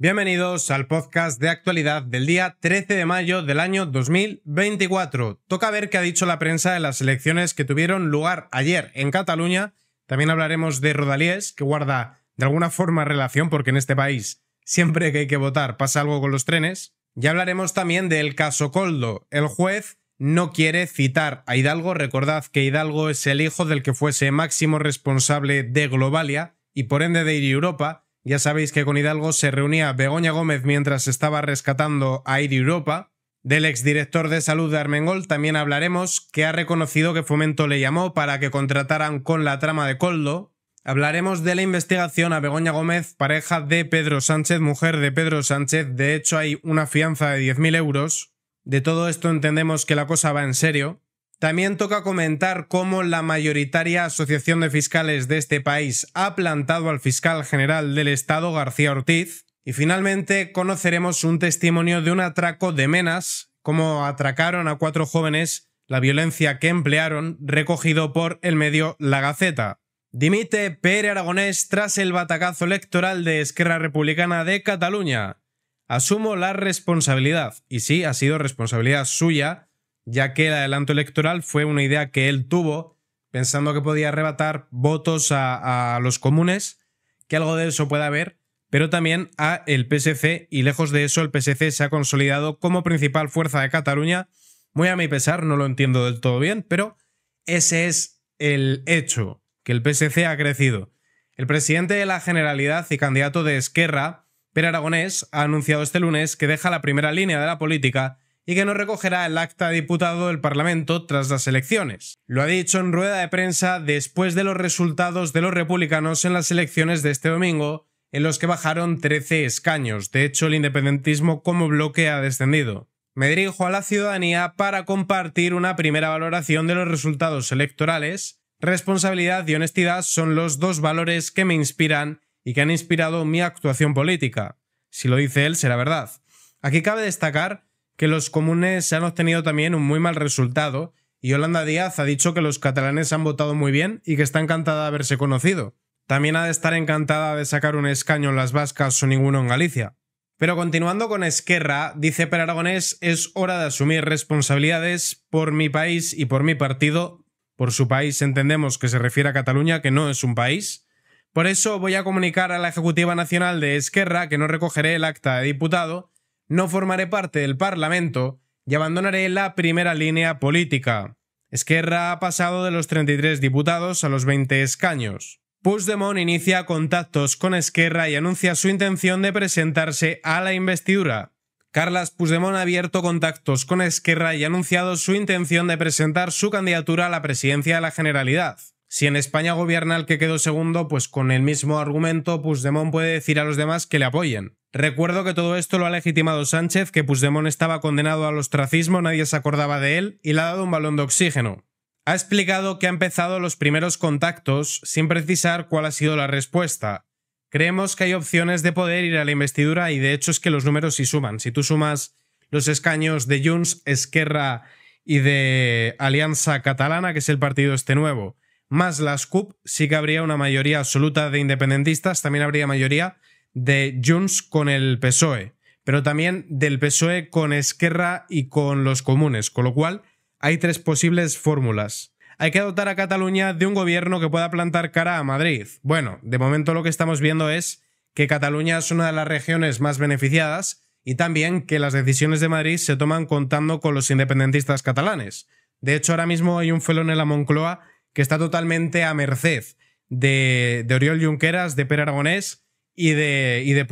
Bienvenidos al podcast de actualidad del día 13 de mayo del año 2024. Toca ver qué ha dicho la prensa de las elecciones que tuvieron lugar ayer en Cataluña. También hablaremos de Rodalies, que guarda de alguna forma relación porque en este país siempre que hay que votar pasa algo con los trenes. Y hablaremos también del caso Coldo. El juez no quiere citar a Hidalgo. Recordad que Hidalgo es el hijo del que fuese máximo responsable de Globalia y por ende de Europa ya sabéis que con Hidalgo se reunía Begoña Gómez mientras estaba rescatando a Air Europa. Del exdirector de salud de Armengol también hablaremos, que ha reconocido que Fomento le llamó para que contrataran con la trama de Coldo. Hablaremos de la investigación a Begoña Gómez, pareja de Pedro Sánchez, mujer de Pedro Sánchez. De hecho, hay una fianza de 10.000 euros. De todo esto entendemos que la cosa va en serio. También toca comentar cómo la mayoritaria asociación de fiscales de este país ha plantado al fiscal general del Estado, García Ortiz. Y finalmente conoceremos un testimonio de un atraco de menas, cómo atracaron a cuatro jóvenes, la violencia que emplearon, recogido por el medio La Gaceta. Dimite Pere Aragonés tras el batacazo electoral de Esquerra Republicana de Cataluña. Asumo la responsabilidad, y sí, ha sido responsabilidad suya, ya que el adelanto electoral fue una idea que él tuvo pensando que podía arrebatar votos a, los comunes, que algo de eso pueda haber, pero también a el PSC y lejos de eso el PSC se ha consolidado como principal fuerza de Cataluña. Muy a mi pesar, no lo entiendo del todo bien, pero ese es el hecho, que el PSC ha crecido. El presidente de la Generalidad y candidato de Esquerra, Pérez Aragonés, ha anunciado este lunes que deja la primera línea de la política y que no recogerá el acta diputado del Parlamento tras las elecciones. Lo ha dicho en rueda de prensa después de los resultados de los republicanos en las elecciones de este domingo, en los que bajaron 13 escaños. De hecho, el independentismo como bloque ha descendido. Me dirijo a la ciudadanía para compartir una primera valoración de los resultados electorales. Responsabilidad y honestidad son los dos valores que me inspiran y que han inspirado mi actuación política. Si lo dice él, será verdad. Aquí cabe destacar que los comunes se han obtenido también un muy mal resultado y Yolanda Díaz ha dicho que los catalanes han votado muy bien y que está encantada de haberse conocido. También ha de estar encantada de sacar un escaño en las vascas o ninguno en Galicia. Pero continuando con Esquerra, dice Per Aragonés, es hora de asumir responsabilidades por mi país y por mi partido. Por su país entendemos que se refiere a Cataluña, que no es un país. Por eso voy a comunicar a la Ejecutiva Nacional de Esquerra que no recogeré el acta de diputado no formaré parte del Parlamento y abandonaré la primera línea política. Esquerra ha pasado de los 33 diputados a los 20 escaños. Puigdemont inicia contactos con Esquerra y anuncia su intención de presentarse a la investidura. Carles Puigdemont ha abierto contactos con Esquerra y ha anunciado su intención de presentar su candidatura a la presidencia de la Generalidad. Si en España gobierna el que quedó segundo, pues con el mismo argumento Puigdemont puede decir a los demás que le apoyen. Recuerdo que todo esto lo ha legitimado Sánchez, que Puigdemont estaba condenado al ostracismo, nadie se acordaba de él y le ha dado un balón de oxígeno. Ha explicado que ha empezado los primeros contactos sin precisar cuál ha sido la respuesta. Creemos que hay opciones de poder ir a la investidura y de hecho es que los números sí suman. Si tú sumas los escaños de Junts, Esquerra y de Alianza Catalana, que es el partido este nuevo, más las CUP, sí que habría una mayoría absoluta de independentistas, también habría mayoría de Junts con el PSOE, pero también del PSOE con Esquerra y con los comunes, con lo cual hay tres posibles fórmulas. Hay que dotar a Cataluña de un gobierno que pueda plantar cara a Madrid. Bueno, de momento lo que estamos viendo es que Cataluña es una de las regiones más beneficiadas y también que las decisiones de Madrid se toman contando con los independentistas catalanes. De hecho, ahora mismo hay un felón en la Moncloa que está totalmente a merced de, Oriol Junqueras, de Per Aragonés y de, y de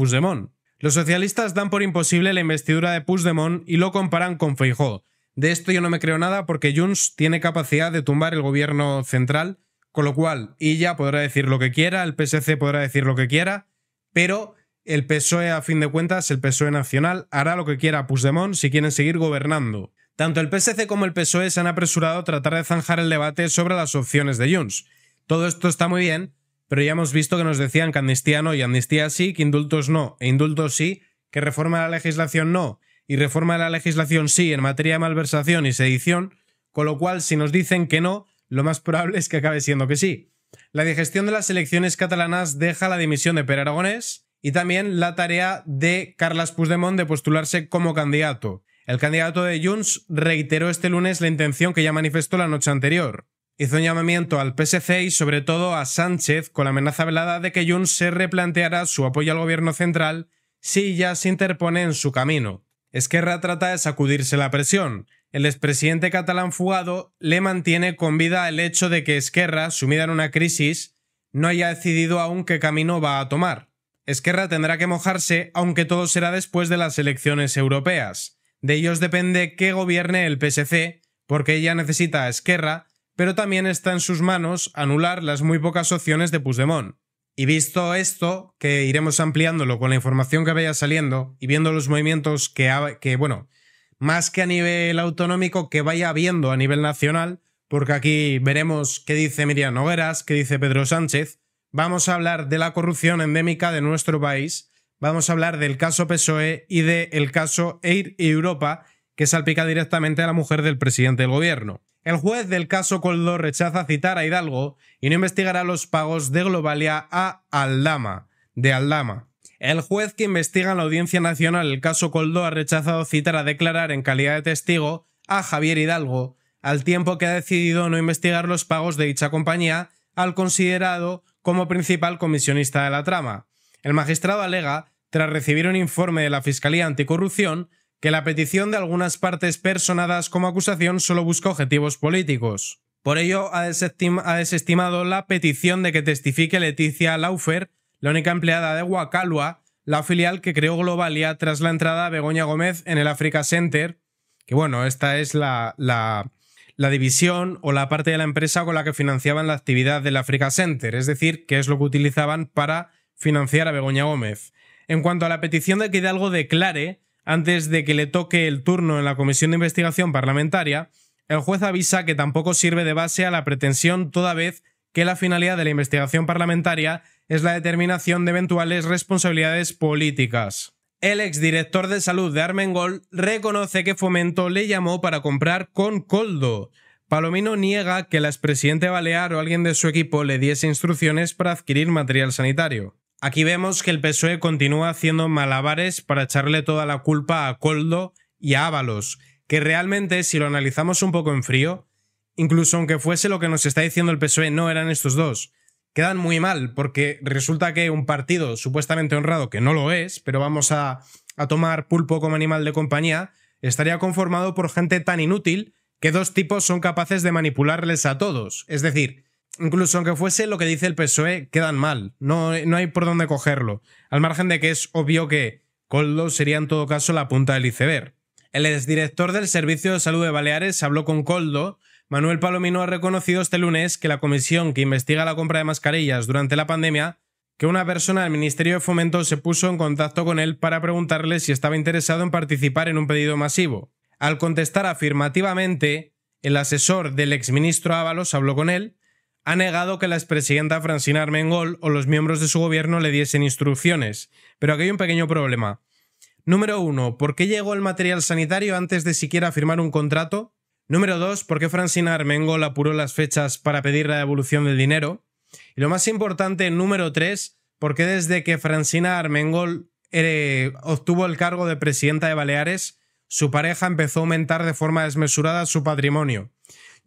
Los socialistas dan por imposible la investidura de Puigdemont y lo comparan con Feijóo. De esto yo no me creo nada porque Junts tiene capacidad de tumbar el gobierno central, con lo cual ella podrá decir lo que quiera, el PSC podrá decir lo que quiera, pero el PSOE, a fin de cuentas, el PSOE nacional hará lo que quiera a Puigdemont si quieren seguir gobernando. Tanto el PSC como el PSOE se han apresurado a tratar de zanjar el debate sobre las opciones de Junts. Todo esto está muy bien, pero ya hemos visto que nos decían que amnistía no y amnistía sí, que indultos no e indultos sí, que reforma de la legislación no y reforma de la legislación sí en materia de malversación y sedición, con lo cual si nos dicen que no, lo más probable es que acabe siendo que sí. La digestión de las elecciones catalanas deja la dimisión de Per Aragonés y también la tarea de Carles Puigdemont de postularse como candidato. El candidato de Junts reiteró este lunes la intención que ya manifestó la noche anterior, Hizo un llamamiento al PSC y sobre todo a Sánchez con la amenaza velada de que Jun se replanteará su apoyo al gobierno central si ya se interpone en su camino. Esquerra trata de sacudirse la presión. El expresidente catalán fugado le mantiene con vida el hecho de que Esquerra, sumida en una crisis, no haya decidido aún qué camino va a tomar. Esquerra tendrá que mojarse, aunque todo será después de las elecciones europeas. De ellos depende que gobierne el PSC, porque ella necesita a Esquerra pero también está en sus manos anular las muy pocas opciones de Puigdemont. Y visto esto, que iremos ampliándolo con la información que vaya saliendo y viendo los movimientos que, que bueno, más que a nivel autonómico, que vaya habiendo a nivel nacional, porque aquí veremos qué dice Miriam Nogueras, qué dice Pedro Sánchez, vamos a hablar de la corrupción endémica de nuestro país, vamos a hablar del caso PSOE y del el caso Air Europa, que salpica directamente a la mujer del presidente del gobierno. El juez del caso Coldo rechaza citar a Hidalgo y no investigará los pagos de Globalia a Aldama, de Aldama. El juez que investiga en la Audiencia Nacional el caso Coldo ha rechazado citar a declarar en calidad de testigo a Javier Hidalgo, al tiempo que ha decidido no investigar los pagos de dicha compañía al considerado como principal comisionista de la trama. El magistrado alega, tras recibir un informe de la Fiscalía Anticorrupción, que la petición de algunas partes personadas como acusación solo busca objetivos políticos. Por ello, ha, desestimado la petición de que testifique Leticia Laufer, la única empleada de Huacalua, la filial que creó Globalia tras la entrada de Begoña Gómez en el Africa Center, que bueno, esta es la, la división o la parte de la empresa con la que financiaban la actividad del Africa Center, es decir, que es lo que utilizaban para financiar a Begoña Gómez. En cuanto a la petición de que Hidalgo declare, antes de que le toque el turno en la Comisión de Investigación Parlamentaria, el juez avisa que tampoco sirve de base a la pretensión toda vez que la finalidad de la investigación parlamentaria es la determinación de eventuales responsabilidades políticas. El exdirector de salud de Armengol reconoce que Fomento le llamó para comprar con Coldo. Palomino niega que la expresidente Balear o alguien de su equipo le diese instrucciones para adquirir material sanitario. Aquí vemos que el PSOE continúa haciendo malabares para echarle toda la culpa a Coldo y a Ábalos, que realmente, si lo analizamos un poco en frío, incluso aunque fuese lo que nos está diciendo el PSOE, no eran estos dos. Quedan muy mal, porque resulta que un partido supuestamente honrado, que no lo es, pero vamos a, a tomar pulpo como animal de compañía, estaría conformado por gente tan inútil que dos tipos son capaces de manipularles a todos. Es decir, incluso aunque fuese lo que dice el PSOE, quedan mal. No, no hay por dónde cogerlo. Al margen de que es obvio que Coldo sería en todo caso la punta del iceberg. El exdirector del Servicio de Salud de Baleares habló con Coldo. Manuel Palomino ha reconocido este lunes que la comisión que investiga la compra de mascarillas durante la pandemia, que una persona del Ministerio de Fomento se puso en contacto con él para preguntarle si estaba interesado en participar en un pedido masivo. Al contestar afirmativamente, el asesor del exministro Ábalos habló con él ha negado que la expresidenta Francina Armengol o los miembros de su gobierno le diesen instrucciones, pero aquí hay un pequeño problema. Número uno, ¿Por qué llegó el material sanitario antes de siquiera firmar un contrato? Número dos, ¿Por qué Francina Armengol apuró las fechas para pedir la devolución del dinero? Y lo más importante, número 3. ¿Por qué desde que Francina Armengol eh, obtuvo el cargo de presidenta de Baleares, su pareja empezó a aumentar de forma desmesurada su patrimonio?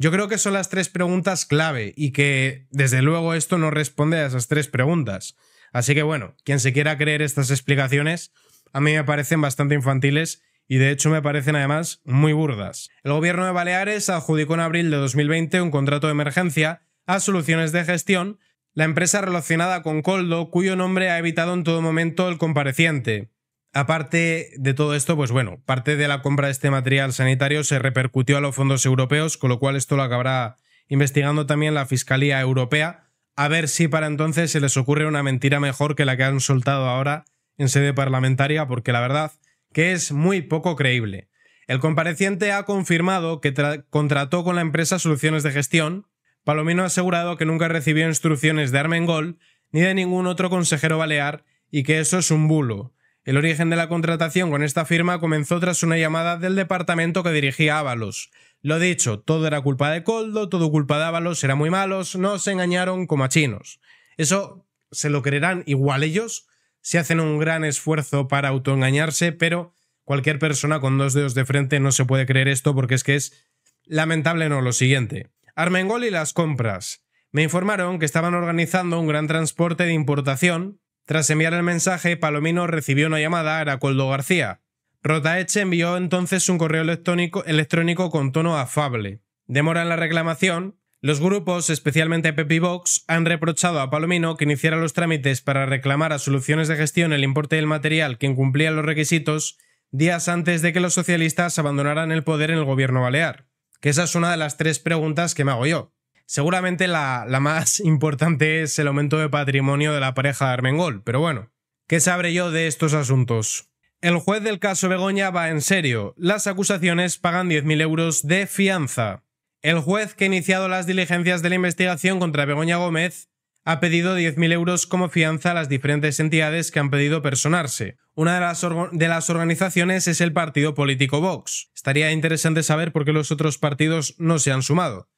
Yo creo que son las tres preguntas clave y que desde luego esto no responde a esas tres preguntas. Así que bueno, quien se quiera creer estas explicaciones, a mí me parecen bastante infantiles y de hecho me parecen además muy burdas. El gobierno de Baleares adjudicó en abril de 2020 un contrato de emergencia a Soluciones de Gestión, la empresa relacionada con Coldo, cuyo nombre ha evitado en todo momento el compareciente. Aparte de todo esto, pues bueno, parte de la compra de este material sanitario se repercutió a los fondos europeos, con lo cual esto lo acabará investigando también la Fiscalía Europea, a ver si para entonces se les ocurre una mentira mejor que la que han soltado ahora en sede parlamentaria, porque la verdad que es muy poco creíble. El compareciente ha confirmado que contrató con la empresa soluciones de gestión. Palomino ha asegurado que nunca recibió instrucciones de Armengol ni de ningún otro consejero balear y que eso es un bulo. El origen de la contratación con esta firma comenzó tras una llamada del departamento que dirigía Ábalos. Lo dicho, todo era culpa de Coldo, todo culpa de Ábalos, eran muy malos, no se engañaron como a chinos. Eso se lo creerán igual ellos, si hacen un gran esfuerzo para autoengañarse, pero cualquier persona con dos dedos de frente no se puede creer esto porque es que es lamentable no lo siguiente. Armengol y las compras. Me informaron que estaban organizando un gran transporte de importación tras enviar el mensaje, Palomino recibió una llamada a Aracoldo García. Rotaeche envió entonces un correo electrónico, electrónico con tono afable. ¿Demora en la reclamación, los grupos, especialmente Pepe Vox, han reprochado a Palomino que iniciara los trámites para reclamar a soluciones de gestión el importe del material que incumplía los requisitos días antes de que los socialistas abandonaran el poder en el gobierno balear. Que esa es una de las tres preguntas que me hago yo. Seguramente la, más importante es el aumento de patrimonio de la pareja de Armengol, pero bueno, ¿qué sabré yo de estos asuntos? El juez del caso Begoña va en serio. Las acusaciones pagan 10.000 euros de fianza. El juez que ha iniciado las diligencias de la investigación contra Begoña Gómez ha pedido 10.000 euros como fianza a las diferentes entidades que han pedido personarse. Una de las, de las, organizaciones es el partido político Vox. Estaría interesante saber por qué los otros partidos no se han sumado.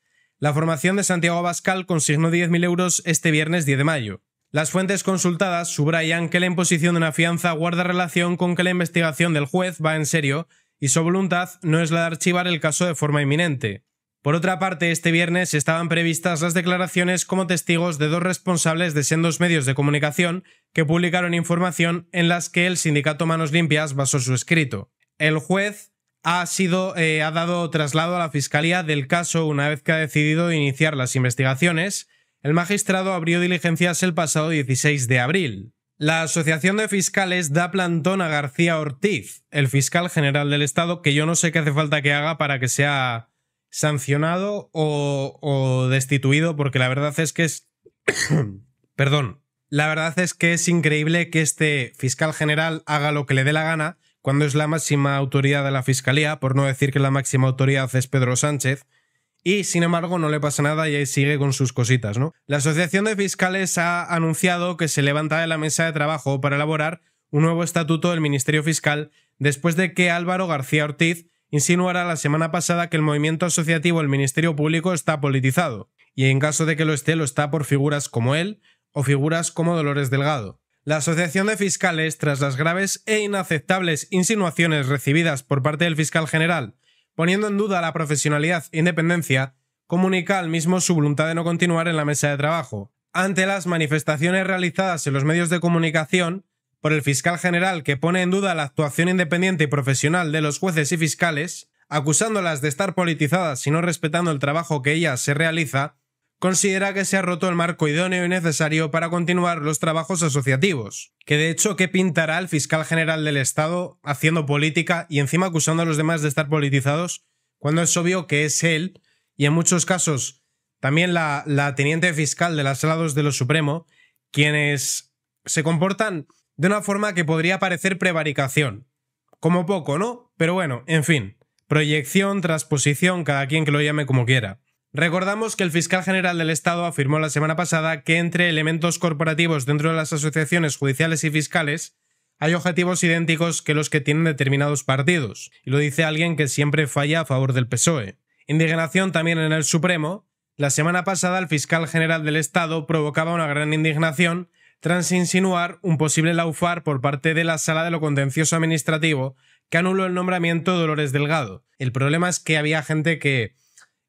La formación de Santiago Abascal consignó 10.000 euros este viernes 10 de mayo. Las fuentes consultadas subrayan que la imposición de una fianza guarda relación con que la investigación del juez va en serio y su voluntad no es la de archivar el caso de forma inminente. Por otra parte, este viernes estaban previstas las declaraciones como testigos de dos responsables de sendos medios de comunicación que publicaron información en las que el sindicato Manos Limpias basó su escrito. El juez ha, sido, eh, ha dado traslado a la Fiscalía del caso una vez que ha decidido iniciar las investigaciones. El magistrado abrió diligencias el pasado 16 de abril. La Asociación de Fiscales da plantón a García Ortiz, el fiscal general del Estado, que yo no sé qué hace falta que haga para que sea sancionado o, o destituido, porque la verdad es que es... Perdón. La verdad es que es increíble que este fiscal general haga lo que le dé la gana cuando es la máxima autoridad de la Fiscalía, por no decir que la máxima autoridad es Pedro Sánchez, y sin embargo no le pasa nada y ahí sigue con sus cositas, ¿no? La Asociación de Fiscales ha anunciado que se levanta de la mesa de trabajo para elaborar un nuevo estatuto del Ministerio Fiscal después de que Álvaro García Ortiz insinuara la semana pasada que el movimiento asociativo del Ministerio Público está politizado, y en caso de que lo esté lo está por figuras como él o figuras como Dolores Delgado. La Asociación de Fiscales, tras las graves e inaceptables insinuaciones recibidas por parte del fiscal general, poniendo en duda la profesionalidad e independencia, comunica al mismo su voluntad de no continuar en la mesa de trabajo. Ante las manifestaciones realizadas en los medios de comunicación por el fiscal general que pone en duda la actuación independiente y profesional de los jueces y fiscales, acusándolas de estar politizadas y no respetando el trabajo que ellas se realiza, considera que se ha roto el marco idóneo y necesario para continuar los trabajos asociativos. Que de hecho, ¿qué pintará el fiscal general del Estado haciendo política y encima acusando a los demás de estar politizados cuando es obvio que es él y en muchos casos también la, teniente fiscal de las lados de lo Supremo quienes se comportan de una forma que podría parecer prevaricación? Como poco, ¿no? Pero bueno, en fin, proyección, transposición, cada quien que lo llame como quiera. Recordamos que el fiscal general del Estado afirmó la semana pasada que entre elementos corporativos dentro de las asociaciones judiciales y fiscales hay objetivos idénticos que los que tienen determinados partidos, y lo dice alguien que siempre falla a favor del PSOE. Indignación también en el Supremo. La semana pasada el fiscal general del Estado provocaba una gran indignación tras insinuar un posible laufar por parte de la Sala de lo Contencioso Administrativo que anuló el nombramiento de Dolores Delgado. El problema es que había gente que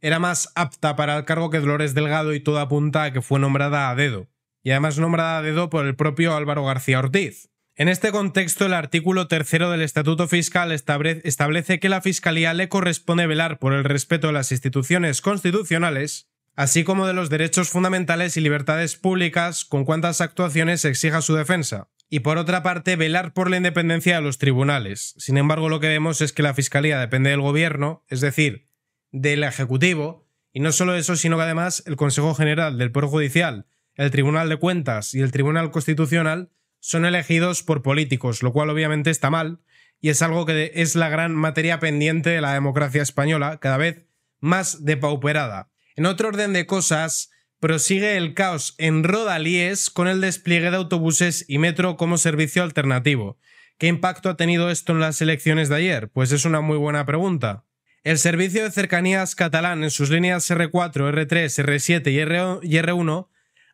era más apta para el cargo que Dolores Delgado y toda apunta a que fue nombrada a dedo, y además nombrada a dedo por el propio Álvaro García Ortiz. En este contexto, el artículo tercero del Estatuto Fiscal establece que la Fiscalía le corresponde velar por el respeto de las instituciones constitucionales, así como de los derechos fundamentales y libertades públicas con cuantas actuaciones exija su defensa, y por otra parte, velar por la independencia de los tribunales. Sin embargo, lo que vemos es que la Fiscalía depende del Gobierno, es decir, del Ejecutivo. Y no solo eso, sino que además el Consejo General del Poder Judicial, el Tribunal de Cuentas y el Tribunal Constitucional son elegidos por políticos, lo cual obviamente está mal y es algo que es la gran materia pendiente de la democracia española, cada vez más depauperada. En otro orden de cosas, prosigue el caos en rodalíes con el despliegue de autobuses y metro como servicio alternativo. ¿Qué impacto ha tenido esto en las elecciones de ayer? Pues es una muy buena pregunta. El servicio de cercanías catalán en sus líneas R4, R3, R7 y R1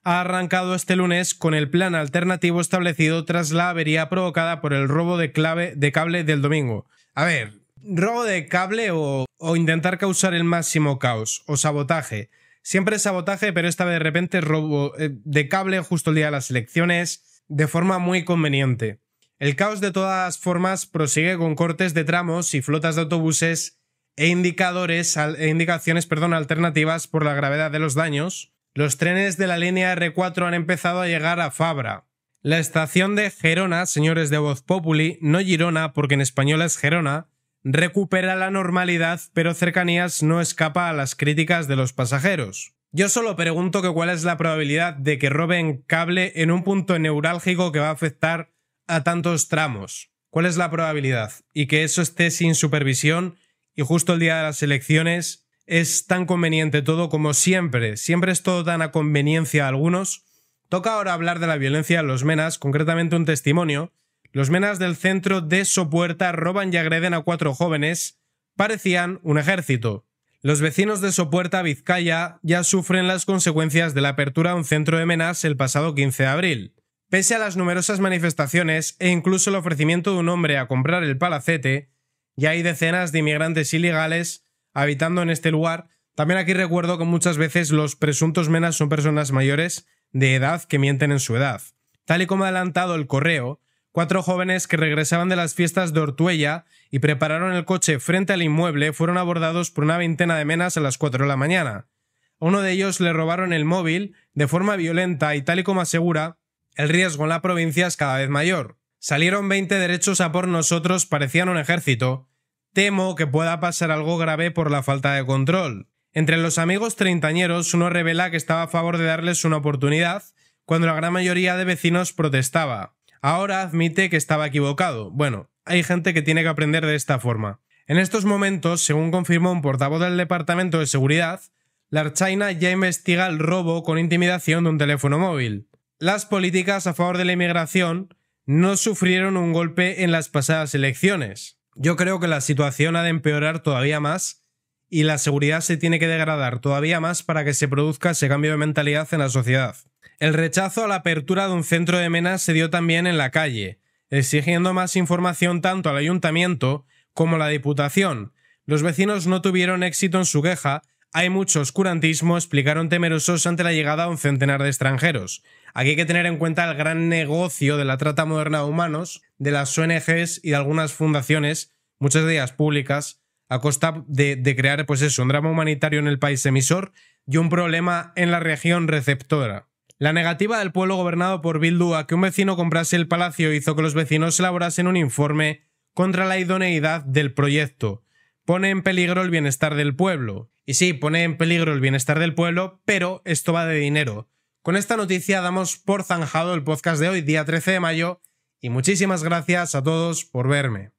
ha arrancado este lunes con el plan alternativo establecido tras la avería provocada por el robo de, clave, de cable del domingo. A ver, robo de cable o, intentar causar el máximo caos o sabotaje. Siempre es sabotaje, pero esta vez de repente robo eh, de cable justo el día de las elecciones, de forma muy conveniente. El caos de todas formas prosigue con cortes de tramos y flotas de autobuses e indicadores, e indicaciones perdón, alternativas por la gravedad de los daños, los trenes de la línea R4 han empezado a llegar a Fabra. La estación de Gerona, señores de Voz Populi, no Girona porque en español es Gerona, recupera la normalidad pero cercanías no escapa a las críticas de los pasajeros. Yo solo pregunto que cuál es la probabilidad de que roben cable en un punto neurálgico que va a afectar a tantos tramos. ¿Cuál es la probabilidad? Y que eso esté sin supervisión y justo el día de las elecciones es tan conveniente todo como siempre, siempre es todo tan a conveniencia a algunos. Toca ahora hablar de la violencia en los menas, concretamente un testimonio. Los menas del centro de Sopuerta roban y agreden a cuatro jóvenes, parecían un ejército. Los vecinos de Sopuerta, Vizcaya, ya sufren las consecuencias de la apertura de un centro de menas el pasado 15 de abril. Pese a las numerosas manifestaciones e incluso el ofrecimiento de un hombre a comprar el palacete, y hay decenas de inmigrantes ilegales habitando en este lugar. También aquí recuerdo que muchas veces los presuntos menas son personas mayores de edad que mienten en su edad. Tal y como ha adelantado el correo, cuatro jóvenes que regresaban de las fiestas de Ortuella y prepararon el coche frente al inmueble fueron abordados por una veintena de menas a las 4 de la mañana. A uno de ellos le robaron el móvil de forma violenta y tal y como asegura, el riesgo en la provincia es cada vez mayor. Salieron 20 derechos a por nosotros, parecían un ejército. Temo que pueda pasar algo grave por la falta de control. Entre los amigos treintañeros, uno revela que estaba a favor de darles una oportunidad, cuando la gran mayoría de vecinos protestaba. Ahora admite que estaba equivocado. Bueno, hay gente que tiene que aprender de esta forma. En estos momentos, según confirmó un portavoz del Departamento de Seguridad, la Archaina ya investiga el robo con intimidación de un teléfono móvil. Las políticas a favor de la inmigración no sufrieron un golpe en las pasadas elecciones. Yo creo que la situación ha de empeorar todavía más y la seguridad se tiene que degradar todavía más para que se produzca ese cambio de mentalidad en la sociedad. El rechazo a la apertura de un centro de menas se dio también en la calle, exigiendo más información tanto al ayuntamiento como a la diputación. Los vecinos no tuvieron éxito en su queja hay mucho oscurantismo, explicaron temerosos ante la llegada a un centenar de extranjeros. Aquí hay que tener en cuenta el gran negocio de la trata moderna de humanos, de las ONGs y de algunas fundaciones, muchas de ellas públicas, a costa de, crear, pues eso, un drama humanitario en el país emisor y un problema en la región receptora. La negativa del pueblo gobernado por Bildu a que un vecino comprase el palacio hizo que los vecinos elaborasen un informe contra la idoneidad del proyecto, pone en peligro el bienestar del pueblo. Y sí, pone en peligro el bienestar del pueblo, pero esto va de dinero. Con esta noticia damos por zanjado el podcast de hoy, día 13 de mayo, y muchísimas gracias a todos por verme.